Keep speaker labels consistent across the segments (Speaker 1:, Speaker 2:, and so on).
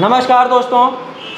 Speaker 1: नमस्कार दोस्तों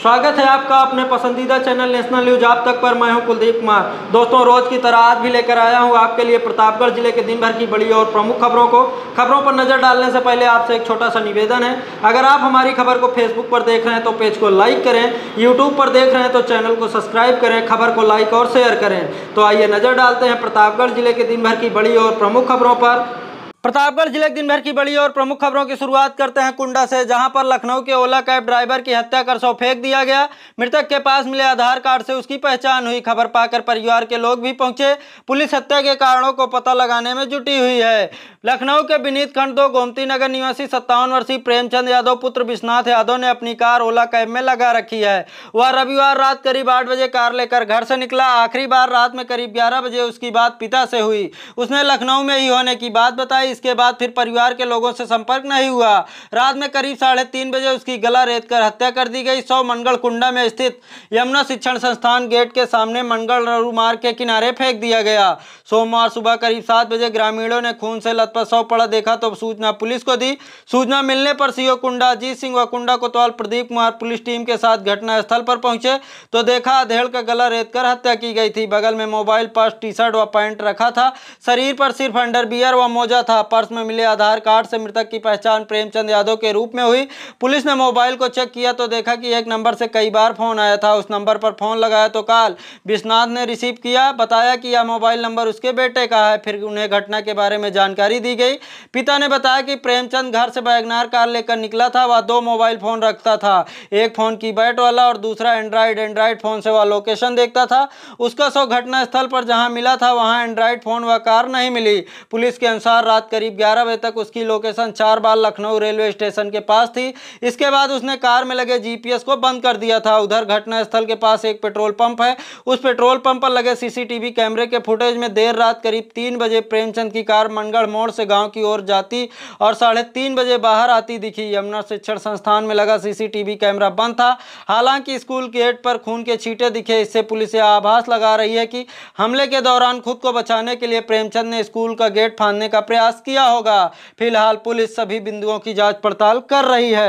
Speaker 1: स्वागत है आपका अपने पसंदीदा चैनल नेशनल न्यूज आप तक पर मैं हूं कुलदीप कुमार दोस्तों रोज की तरह आज भी लेकर आया हूं आपके लिए प्रतापगढ़ जिले के दिन भर की बड़ी और प्रमुख खबरों को खबरों पर नजर डालने से पहले आपसे एक छोटा सा निवेदन है अगर आप हमारी खबर को फेसबुक पर देख रहे हैं तो पेज को लाइक करें यूट्यूब पर देख रहे हैं तो चैनल को सब्सक्राइब करें खबर को लाइक और शेयर करें तो आइए नजर डालते हैं प्रतापगढ़ जिले के दिन भर की बड़ी और प्रमुख खबरों पर प्रतापगढ़ जिले के दिन भर की बड़ी और प्रमुख खबरों की शुरुआत करते हैं कुंडा से जहां पर लखनऊ के ओला कैब ड्राइवर की हत्या कर सौ फेंक दिया गया मृतक के पास मिले आधार कार्ड से उसकी पहचान हुई खबर पाकर परिवार के लोग भी पहुंचे पुलिस हत्या के कारणों को पता लगाने में जुटी हुई है लखनऊ के विनीत दो गोमती नगर निवासी सत्तावन वर्षीय प्रेमचंद यादव पुत्र विश्वनाथ यादव ने अपनी कार ओला कैब में लगा रखी है वह रविवार रात करीब आठ बजे कार लेकर घर से निकला आखिरी बार रात में करीब ग्यारह बजे उसकी बात पिता से हुई उसने लखनऊ में ही होने की बात बताई इसके बाद फिर परिवार के लोगों से संपर्क नहीं हुआ रात में करीब साढ़े तीन बजे उसकी गला रेत कर हत्या कर दी गई सौ मंगल कुंडा में स्थित यमुना शिक्षण संस्थान गेट के सामने मंगल रू मार्ग के किनारे फेंक दिया गया सोमवार सुबह करीब सात बजे ग्रामीणों ने खून से लत पद पर सौ पड़ा देखा तो सूचना पुलिस को दी सूचना मिलने पर सीओ कुंडा अजीत सिंह व कुंडा कोतवाल प्रदीप कुमार पुलिस टीम के साथ घटनास्थल पर पहुंचे तो देखा अधेड़ का गला रेत कर हत्या की गई थी बगल में मोबाइल पर्स टी शर्ट व पैंट रखा था शरीर पर सिर्फ अंडरबियर व मोजा था पर्स में मिले आधार कार्ड से मृतक की पहचान प्रेमचंद यादव के रूप में हुई पुलिस ने मोबाइल को चेक किया तो देखा कि एक नंबर से कई बार फोन आया था उस नंबर पर फोन लगाया तो काल विश्वनाथ ने रिसीव किया बताया कि यह मोबाइल नंबर उसके बेटे का है फिर उन्हें घटना के बारे में जानकारी जानकारी दी गई पिता ने बताया कि प्रेमचंद घर से बैगनार कार लेकर निकला था वह दो मोबाइल फ़ोन रखता था एक फ़ोन की बैट वाला और दूसरा एंड्रॉयड एंड्रॉयड फ़ोन से वह लोकेशन देखता था उसका शव घटना स्थल पर जहाँ मिला था वहाँ एंड्रॉयड फ़ोन व कार नहीं मिली पुलिस के अनुसार रात करीब ग्यारह बजे तक उसकी लोकेशन चार बार लखनऊ रेलवे स्टेशन के पास थी इसके बाद उसने कार में लगे जीपीएस को बंद कर दिया था उधर घटनास्थल के पास एक पेट्रोल पंप है उस पेट्रोल पंप पर लगे सीसीटीवी कैमरे के फुटेज में देर रात करीब तीन बजे प्रेमचंद की कार मनगढ़ मोड़ मोड़ से गांव की ओर जाती और साढ़े तीन बजे बाहर आती दिखी यमुना शिक्षण संस्थान में लगा सीसीटीवी कैमरा बंद था हालांकि स्कूल गेट पर खून के छींटे दिखे इससे पुलिस यह आभास लगा रही है कि हमले के दौरान खुद को बचाने के लिए प्रेमचंद ने स्कूल का गेट फाड़ने का प्रयास किया होगा फिलहाल पुलिस सभी बिंदुओं की जाँच पड़ताल कर रही है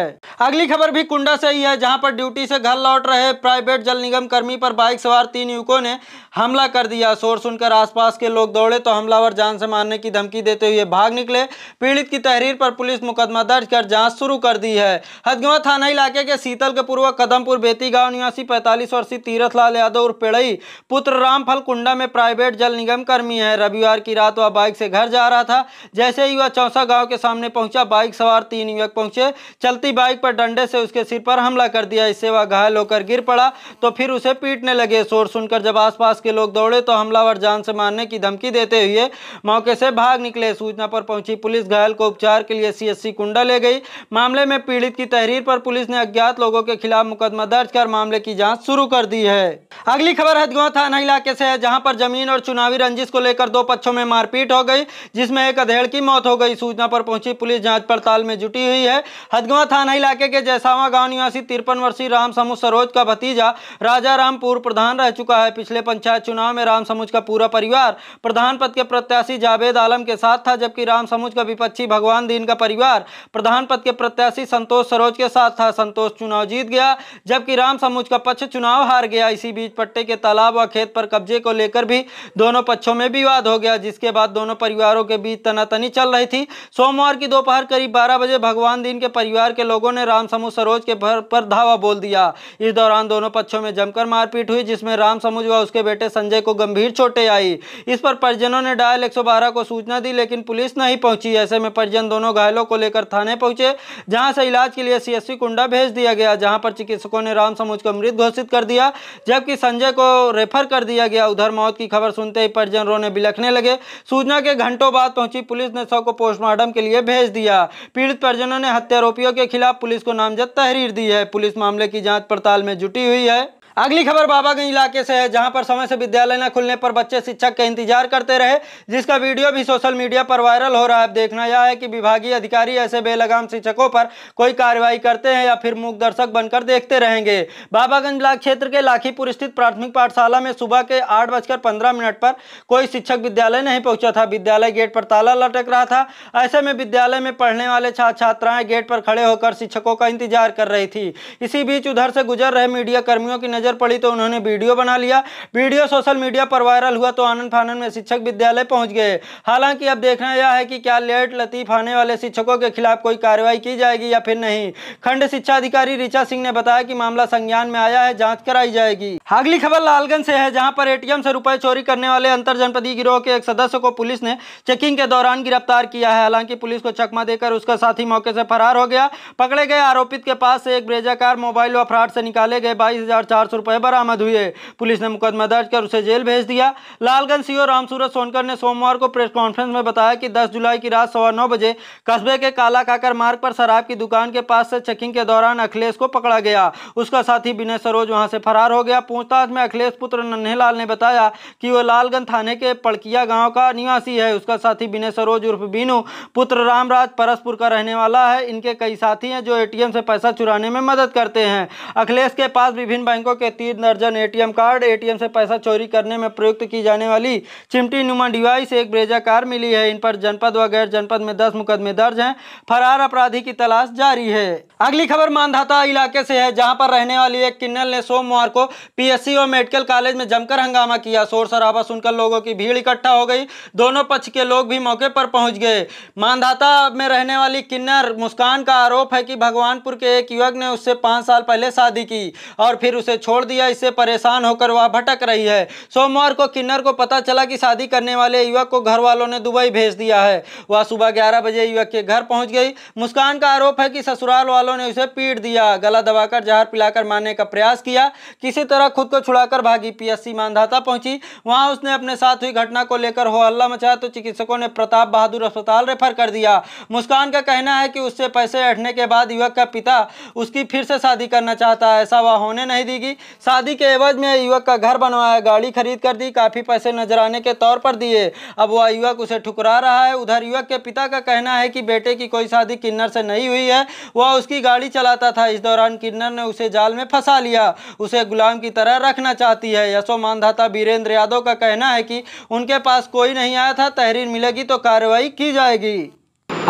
Speaker 1: अगली खबर भी कुंडा से ही है जहाँ पर ड्यूटी से घर लौट रहे प्राइवेट जल निगम कर्मी पर बाइक सवार तीन युवकों ने हमला कर दिया शोर सुनकर आसपास के लोग दौड़े तो हमलावर जान से मारने की धमकी देते हुए भाग निकले पीड़ित की तहरीर पर पुलिस मुकदमा दर्ज कर जांच शुरू कर दी है हदगवा थाना इलाके के शीतल के पूर्व कदमपुर बेती गांव निवासी पैंतालीस वर्षीय तीरथ लाल यादव और पेड़ई पुत्र रामफल कुंडा में प्राइवेट जल निगम कर्मी है रविवार की रात वह बाइक से घर जा रहा था जैसे ही वह चौसा गाँव के सामने पहुंचा बाइक सवार तीन युवक पहुंचे चलती बाइक पर डंडे से उसके सिर पर हमला कर दिया इससे वह घायल होकर गिर पड़ा तो फिर उसे पीटने लगे शोर सुनकर जब आसपास के लोग दौड़े तो हमलावर जान से मारने की धमकी देते हुए मौके से भाग निकले सूचना सूचना पर पहुंची पुलिस घायल को उपचार के लिए सीएससी कुंडा ले गई मामले में पीड़ित की तहरीर पर पुलिस ने अज्ञात लोगों के खिलाफ मुकदमा दर्ज कर मामले की जाँच शुरू कर दी है अगली खबर हदगवा थाना इलाके से है जहाँ पर जमीन और चुनावी रंजिश को लेकर दो पक्षों में मारपीट हो गई जिसमें एक अधेड़ की मौत हो गई सूचना पर पहुंची पुलिस जांच पड़ताल में जुटी हुई है हदगवा थाना इलाके के जैसावा गांव निवासी तिरपन वर्षीय राम समूह सरोज का भतीजा राजा राम पूर्व प्रधान रह चुका है पिछले पंचायत चुनाव में राम समूह का पूरा परिवार प्रधान पद के प्रत्याशी जावेद आलम के साथ था जब जबकि राम समूज का विपक्षी भगवान दीन का परिवार प्रधान पद के प्रत्याशी संतोष सरोज के साथ था संतोष चुनाव जीत गया जबकि राम समूज का पक्ष चुनाव हार गया इसी बीच पट्टे के तालाब व खेत पर कब्जे को लेकर भी दोनों पक्षों में विवाद हो गया जिसके बाद दोनों परिवारों के बीच तनातनी चल रही थी सोमवार की दोपहर करीब बारह बजे भगवान दीन के परिवार के लोगों ने राम समूह सरोज के भर पर धावा बोल दिया इस दौरान दोनों पक्षों में जमकर मारपीट हुई जिसमें राम समूह व उसके बेटे संजय को गंभीर चोटें आई इस पर परिजनों ने डायल 112 को सूचना दी लेकिन पुलिस पुलिस नहीं पहुंची ऐसे में परिजन दोनों घायलों को लेकर थाने पहुंचे जहां से इलाज के लिए सीएससी कुंडा भेज दिया गया जहां पर चिकित्सकों ने राम समूज को मृत घोषित कर दिया जबकि संजय को रेफर कर दिया गया उधर मौत की खबर सुनते ही परिजन रोने बिलखने लगे सूचना के घंटों बाद पहुंची पुलिस ने सौ को पोस्टमार्टम के लिए भेज दिया पीड़ित परिजनों ने हत्यारोपियों के खिलाफ पुलिस को नामजद तहरीर दी है पुलिस मामले की जाँच पड़ताल में जुटी हुई है अगली खबर बाबागंज इलाके से है जहां पर समय से विद्यालय न खुलने पर बच्चे शिक्षक के इंतजार करते रहे जिसका वीडियो भी सोशल मीडिया पर वायरल हो रहा है अब देखना यह है कि विभागीय अधिकारी ऐसे बेलगाम शिक्षकों पर कोई कार्रवाई करते हैं या फिर मूक दर्शक बनकर देखते रहेंगे बाबागंज ब्लाक क्षेत्र के लाखीपुर स्थित प्राथमिक पाठशाला में सुबह के आठ बजकर पंद्रह मिनट पर कोई शिक्षक विद्यालय नहीं पहुंचा था विद्यालय गेट पर ताला लटक रहा था ऐसे में विद्यालय में पढ़ने वाले छात्र छात्राएं गेट पर खड़े होकर शिक्षकों का इंतजार कर रही थी इसी बीच उधर से गुजर रहे मीडिया कर्मियों की नजर पड़ी तो उन्होंने वीडियो बना लिया वीडियो सोशल मीडिया पर वायरल हुआ तो आनंद फानन में शिक्षक विद्यालय पहुंच गए हालांकि अब देखना यह है कि क्या लेट लतीफ आने वाले शिक्षकों के खिलाफ कोई कार्रवाई की जाएगी या फिर नहीं खंड शिक्षा अधिकारी ऋचा सिंह ने बताया कि मामला संज्ञान में आया है जाँच कराई जाएगी अगली खबर लालगंज से है जहां पर एटीएम से रुपए चोरी करने वाले अंतर जनपदीय गिरोह के एक सदस्य को पुलिस ने चेकिंग के दौरान गिरफ्तार किया है हालांकि पुलिस को चकमा देकर उसका साथी मौके से फरार हो गया पकड़े गए आरोपित के पास से एक ब्रेजाकार मोबाइल व फ्रॉड से निकाले गए बाईस हजार चार सौ रुपए बरामद हुए पुलिस ने मुकदमा दर्ज कर उसे जेल भेज दिया लालगंज सीओ रामसूरत सोनकर ने सोमवार को प्रेस कॉन्फ्रेंस में बताया कि दस जुलाई की रात सवा नौ बजे कस्बे के काला काकर मार्ग पर शराब की दुकान के पास से चेकिंग के दौरान अखिलेश को पकड़ा गया उसका साथी विनय सरोज वहां से फरार हो गया पूछताछ में अखिलेश पुत्र नन्हेलाल ने बताया कि वह लालगंज थाने के पड़किया गाँव का निवासी है उसका साथी बिने सरोज उर्फ बीनू पुत्र रामराज परसपुर का रहने वाला है इनके कई साथी हैं जो एटीएम से पैसा चुराने में मदद करते हैं अखिलेश के पास विभिन्न बैंकों के तीन दर्जन एटीएम कार्ड एटीएम से पैसा चोरी करने में प्रयुक्त की जाने वाली चिमटी नुमा डिवाइस एक ब्रेजा कार मिली है इन पर जनपद व गैर जनपद में दस मुकदमे दर्ज हैं फरार अपराधी की तलाश जारी है अगली खबर मानधाता इलाके से है जहां पर रहने वाली एक किन्नल ने सोमवार को पी बीएससी और मेडिकल कॉलेज में जमकर हंगामा किया शोर शराबा सुनकर लोगों की भीड़ इकट्ठा हो गई दोनों पक्ष के लोग भी मौके पर पहुंच गए मानधाता में रहने वाली किन्नर मुस्कान का आरोप है कि भगवानपुर के एक युवक ने उससे पाँच साल पहले शादी की और फिर उसे छोड़ दिया इससे परेशान होकर वह भटक रही है सोमवार को किन्नर को पता चला कि शादी करने वाले युवक को घर वालों ने दुबई भेज दिया है वह सुबह ग्यारह बजे युवक के घर पहुँच गई मुस्कान का आरोप है कि ससुराल वालों ने उसे पीट दिया गला दबाकर जहर पिलाकर मारने का प्रयास किया किसी तरह खुद को छुड़ाकर भागी पीएससी मानधाता पहुंची वहां उसने अपने साथ हुई घटना को लेकर हो हल्ला मचाया तो चिकित्सकों ने प्रताप बहादुर अस्पताल रेफर कर दिया मुस्कान का कहना है कि उससे पैसे हटने के बाद युवक का पिता उसकी फिर से शादी करना चाहता है ऐसा वह होने नहीं देगी शादी के एवज में युवक का घर बनवाया गाड़ी खरीद कर दी काफ़ी पैसे नजर आने के तौर पर दिए अब वह युवक उसे ठुकरा रहा है उधर युवक के पिता का कहना है कि बेटे की कोई शादी किन्नर से नहीं हुई है वह उसकी गाड़ी चलाता था इस दौरान किन्नर ने उसे जाल में फंसा लिया उसे गुलाम की तरह रखना चाहती है यशो मानधाता वीरेंद्र यादव का कहना है कि उनके पास कोई नहीं आया था तहरीर मिलेगी तो कार्रवाई की जाएगी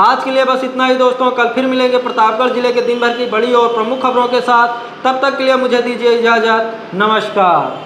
Speaker 1: आज के लिए बस इतना ही दोस्तों कल फिर मिलेंगे प्रतापगढ़ जिले के दिन भर की बड़ी और प्रमुख खबरों के साथ तब तक के लिए मुझे दीजिए इजाज़त नमस्कार